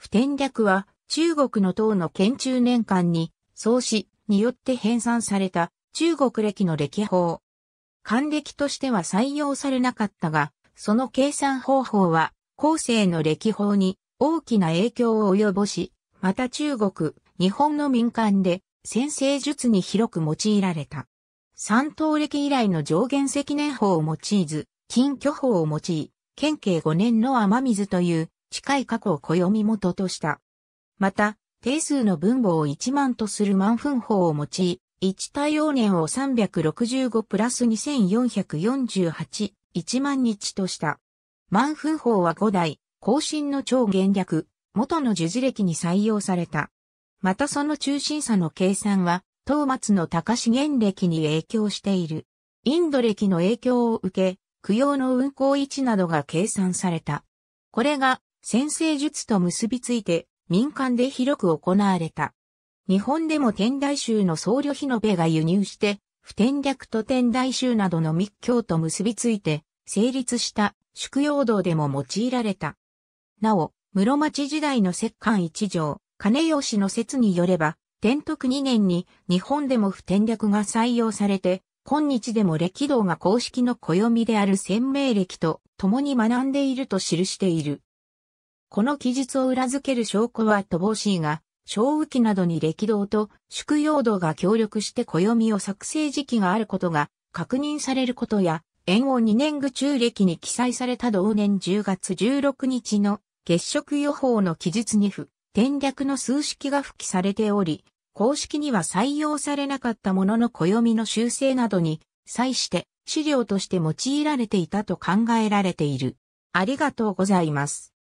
普天略は中国の唐の建中年間に創始によって編纂された中国歴の歴法。還暦としては採用されなかったが、その計算方法は後世の歴法に大きな影響を及ぼし、また中国、日本の民間で先生術に広く用いられた。三等歴以来の上限積年法を用いず、近居法を用い、県警5年の雨水という近い過去を暦元とした。また、定数の分母を1万とする万分法を用い、1対応年を365プラス2448、1万日とした。万分法は5代、後進の超減略、元の樹図歴に採用された。またその中心差の計算は、東松の高資源歴に影響している。インド歴の影響を受け、供養の運行位置などが計算された。これが先生術と結びついて民間で広く行われた。日本でも天台宗の僧侶日の部が輸入して、普天略と天台宗などの密教と結びついて成立した祝陽道でも用いられた。なお、室町時代の摂関一条、金吉の説によれば、天徳2年に日本でも普天略が採用されて、今日でも歴道が公式の暦である鮮明歴と共に学んでいると記している。この記述を裏付ける証拠は乏しいが、小雨期などに歴道と宿用道が協力して暦を作成時期があることが確認されることや、縁を2年具中歴に記載された同年10月16日の月食予報の記述に不、転略の数式が付記されており、公式には採用されなかったものの暦の修正などに際して資料として用いられていたと考えられている。ありがとうございます。